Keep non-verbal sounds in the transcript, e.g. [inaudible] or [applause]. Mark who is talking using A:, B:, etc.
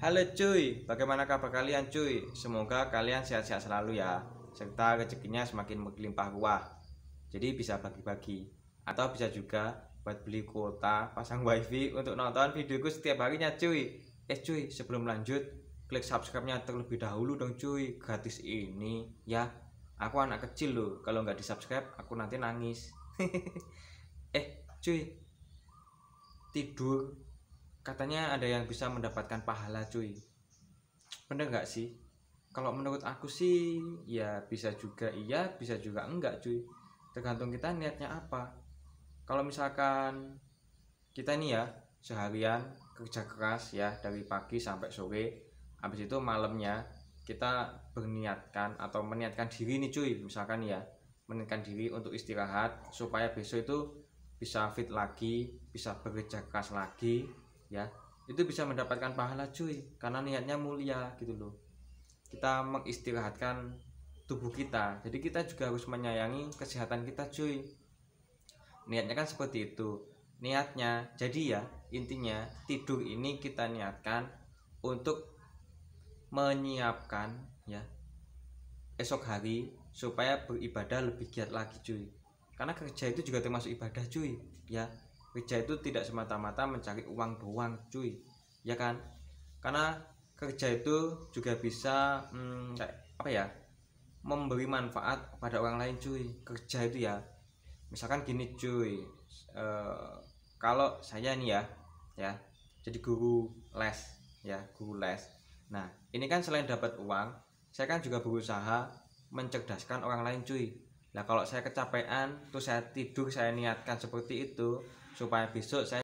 A: Halo cuy, bagaimana kabar kalian cuy? Semoga kalian sehat-sehat selalu ya Serta rezekinya semakin melimpah ruah Jadi bisa bagi-bagi Atau bisa juga buat beli kuota, pasang wifi untuk nonton videoku setiap harinya cuy Eh cuy, sebelum lanjut Klik subscribe-nya terlebih dahulu dong cuy Gratis ini ya Aku anak kecil loh, kalau nggak di subscribe aku nanti nangis [laughs] Eh cuy Tidur katanya ada yang bisa mendapatkan pahala cuy bener nggak sih kalau menurut aku sih ya bisa juga iya bisa juga enggak cuy tergantung kita niatnya apa kalau misalkan kita nih ya seharian kerja keras ya dari pagi sampai sore habis itu malamnya kita berniatkan atau meniatkan diri nih cuy misalkan ya meniatkan diri untuk istirahat supaya besok itu bisa fit lagi bisa bekerja keras lagi ya itu bisa mendapatkan pahala cuy karena niatnya mulia gitu loh kita mengistirahatkan tubuh kita jadi kita juga harus menyayangi kesehatan kita cuy niatnya kan seperti itu niatnya jadi ya intinya tidur ini kita niatkan untuk menyiapkan ya esok hari supaya beribadah lebih giat lagi cuy karena kerja itu juga termasuk ibadah cuy ya kerja itu tidak semata-mata mencari uang doang cuy ya kan karena kerja itu juga bisa hmm, apa ya memberi manfaat pada orang lain cuy kerja itu ya misalkan gini cuy e, kalau saya nih ya ya jadi guru les ya guru les nah ini kan selain dapat uang saya kan juga berusaha mencerdaskan orang lain cuy Nah kalau saya kecapean terus saya tidur saya niatkan seperti itu supaya besok saya